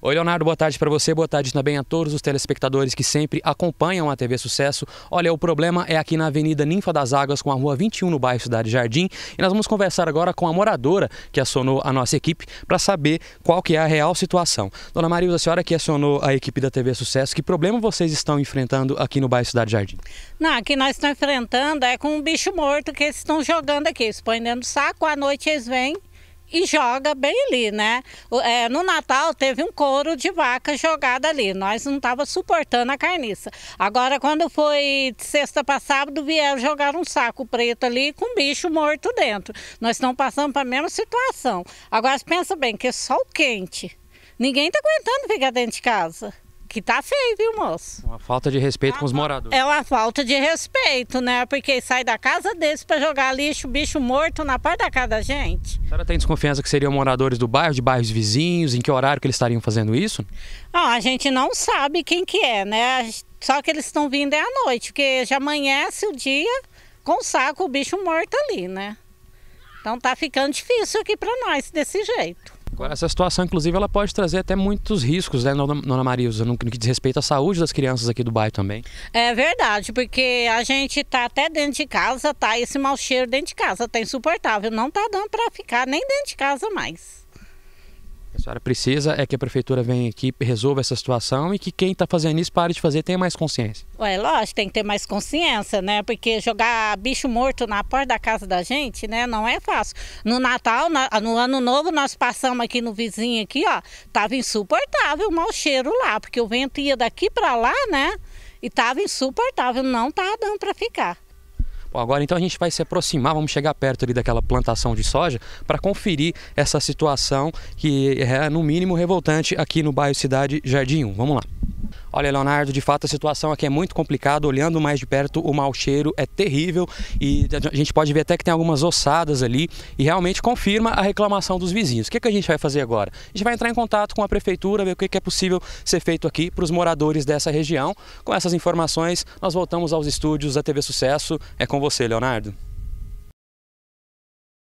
Oi, Leonardo, boa tarde para você, boa tarde também a todos os telespectadores que sempre acompanham a TV Sucesso. Olha, o problema é aqui na Avenida Ninfa das Águas, com a Rua 21, no bairro Cidade Jardim, e nós vamos conversar agora com a moradora que acionou a nossa equipe para saber qual que é a real situação. Dona Marilda, a senhora que acionou a equipe da TV Sucesso, que problema vocês estão enfrentando aqui no bairro Cidade Jardim? Não, que nós estamos enfrentando é com um bicho morto que eles estão jogando aqui, eles põem dentro do saco, à noite eles vêm e joga bem ali, né? É, no Natal teve um couro de vaca jogada ali, nós não estava suportando a carniça. Agora, quando foi de sexta para sábado, vieram jogar um saco preto ali com um bicho morto dentro. Nós estamos passando para a mesma situação. Agora, pensa bem, que é sol quente. Ninguém está aguentando ficar dentro de casa que tá feio, viu, moço? Uma falta de respeito com os é moradores. É uma falta de respeito, né? Porque sai da casa deles para jogar lixo, bicho morto na parte da casa da gente. A senhora tem desconfiança que seriam moradores do bairro, de bairros vizinhos? Em que horário que eles estariam fazendo isso? Ah, a gente não sabe quem que é, né? Só que eles estão vindo é à noite, porque já amanhece o dia com o saco o bicho morto ali, né? Então tá ficando difícil aqui para nós desse jeito. Agora, essa situação, inclusive, ela pode trazer até muitos riscos, né, Dona Marisa, no que diz respeito à saúde das crianças aqui do bairro também. É verdade, porque a gente tá até dentro de casa, tá esse mau cheiro dentro de casa, tá insuportável, não tá dando para ficar nem dentro de casa mais. A senhora precisa é que a prefeitura venha aqui, resolva essa situação e que quem está fazendo isso pare de fazer tenha mais consciência. Ué, lógico, tem que ter mais consciência, né? Porque jogar bicho morto na porta da casa da gente, né, não é fácil. No Natal, no Ano Novo, nós passamos aqui no vizinho aqui, ó, tava insuportável o mau cheiro lá, porque o vento ia daqui para lá, né? E tava insuportável, não tava tá dando para ficar. Bom, agora então a gente vai se aproximar, vamos chegar perto ali daquela plantação de soja para conferir essa situação que é no mínimo revoltante aqui no bairro Cidade Jardim 1. Vamos lá. Olha, Leonardo, de fato a situação aqui é muito complicada. Olhando mais de perto, o mau cheiro é terrível e a gente pode ver até que tem algumas ossadas ali e realmente confirma a reclamação dos vizinhos. O que, é que a gente vai fazer agora? A gente vai entrar em contato com a prefeitura, ver o que é possível ser feito aqui para os moradores dessa região. Com essas informações, nós voltamos aos estúdios da TV Sucesso. É com você, Leonardo.